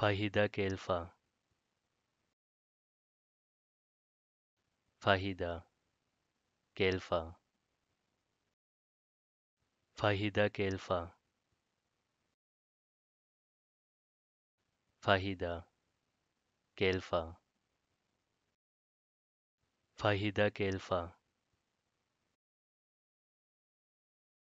فاهدة كالفا فاهدة كالفا فاهدة كالفا فاهدة كالفا فاهدة كالفا